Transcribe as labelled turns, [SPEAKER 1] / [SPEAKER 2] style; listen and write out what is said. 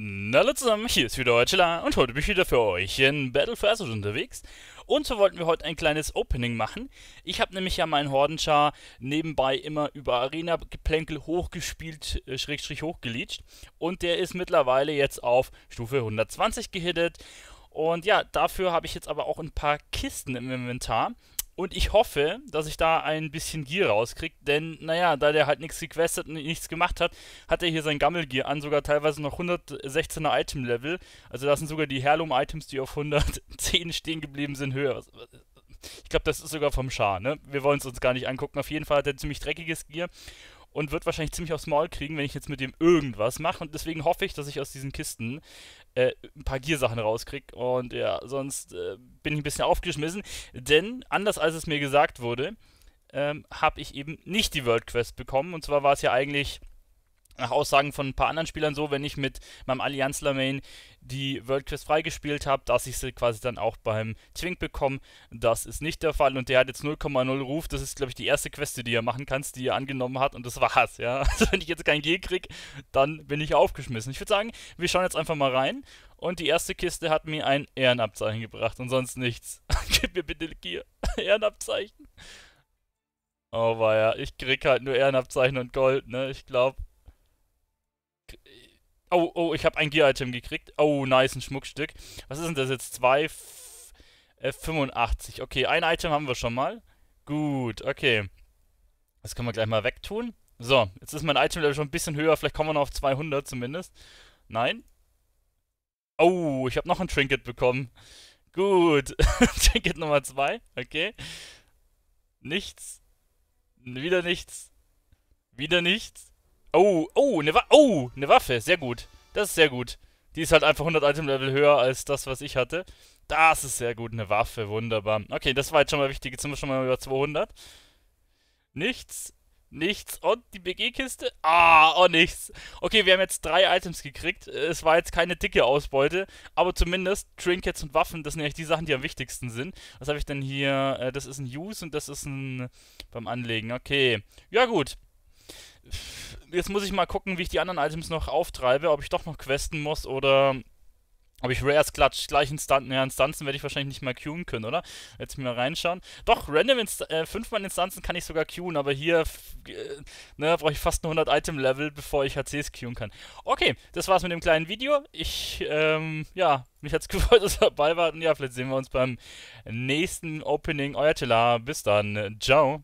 [SPEAKER 1] Hallo zusammen, hier ist wieder Heuchela und heute bin ich wieder für euch in Battle for Azure unterwegs. Und so wollten wir heute ein kleines Opening machen. Ich habe nämlich ja meinen Hordenschar nebenbei immer über Arena-Geplänkel hochgespielt, äh, Schrägstrich hochgeleacht. Und der ist mittlerweile jetzt auf Stufe 120 gehittet. Und ja, dafür habe ich jetzt aber auch ein paar Kisten im Inventar. Und ich hoffe, dass ich da ein bisschen Gear rauskriege, denn, naja, da der halt nichts gequestet und nichts gemacht hat, hat er hier sein Gammelgear an, sogar teilweise noch 116er Item-Level. Also da sind sogar die Herlum-Items, die auf 110 stehen geblieben sind, höher. Also, äh, ich glaube, das ist sogar vom Schar, ne? Wir wollen es uns gar nicht angucken. Auf jeden Fall hat er ziemlich dreckiges Gear und wird wahrscheinlich ziemlich aufs Maul kriegen, wenn ich jetzt mit dem irgendwas mache. Und deswegen hoffe ich, dass ich aus diesen Kisten äh, ein paar Giersachen rauskriege. Und ja, sonst äh, bin ich ein bisschen aufgeschmissen. Denn, anders als es mir gesagt wurde, ähm, habe ich eben nicht die World Quest bekommen. Und zwar war es ja eigentlich nach Aussagen von ein paar anderen Spielern so, wenn ich mit meinem Allianz Lamain die World Quest freigespielt habe, dass ich sie quasi dann auch beim Twink bekomme. Das ist nicht der Fall und der hat jetzt 0,0 Ruf. Das ist, glaube ich, die erste Queste, die er machen kannst, die er angenommen hat und das war's, ja. Also wenn ich jetzt kein G krieg, dann bin ich aufgeschmissen. Ich würde sagen, wir schauen jetzt einfach mal rein und die erste Kiste hat mir ein Ehrenabzeichen gebracht und sonst nichts. Gib mir bitte Gier. Ehrenabzeichen. Oh war ja, ich krieg halt nur Ehrenabzeichen und Gold, ne? Ich glaube, äh, oh, oh, ich habe ein Gear-Item gekriegt. Oh, nice, ein Schmuckstück. Was ist denn das jetzt? 2, 85. Äh, okay, ein Item haben wir schon mal. Gut, okay. Das können wir gleich mal wegtun. So, jetzt ist mein Item-Level schon ein bisschen höher. Vielleicht kommen wir noch auf 200 zumindest. Nein. Oh, ich habe noch ein Trinket bekommen. Gut. Trinket Nummer 2. Okay. Nichts. Wieder nichts. Wieder nichts. Oh, oh, eine Waffe. Oh, eine Waffe. Sehr gut. Das ist sehr gut. Die ist halt einfach 100 Item-Level höher als das, was ich hatte. Das ist sehr gut. Eine Waffe. Wunderbar. Okay, das war jetzt schon mal wichtig. Jetzt sind wir schon mal über 200. Nichts. Nichts. Und die BG-Kiste. Ah, oh, nichts. Okay, wir haben jetzt drei Items gekriegt. Es war jetzt keine dicke Ausbeute. Aber zumindest Trinkets und Waffen, das sind eigentlich die Sachen, die am wichtigsten sind. Was habe ich denn hier? Äh, das ist ein Use und das ist ein... beim Anlegen. Okay. Ja, gut. Pff jetzt muss ich mal gucken, wie ich die anderen Items noch auftreibe, ob ich doch noch questen muss oder ob ich Rares Klatsch gleich Instanzen, ja, Instanzen werde ich wahrscheinlich nicht mehr queuen können, oder? Jetzt mal reinschauen. Doch, random Inst äh, fünfmal Instanzen kann ich sogar queuen, aber hier äh, ne, brauche ich fast ein 100 Item Level, bevor ich HCs queuen kann. Okay, das war's mit dem kleinen Video. Ich, ähm, ja, mich hat's gefreut, dass ihr dabei wart. Und ja, vielleicht sehen wir uns beim nächsten Opening. Euer Tela, Bis dann. Ciao.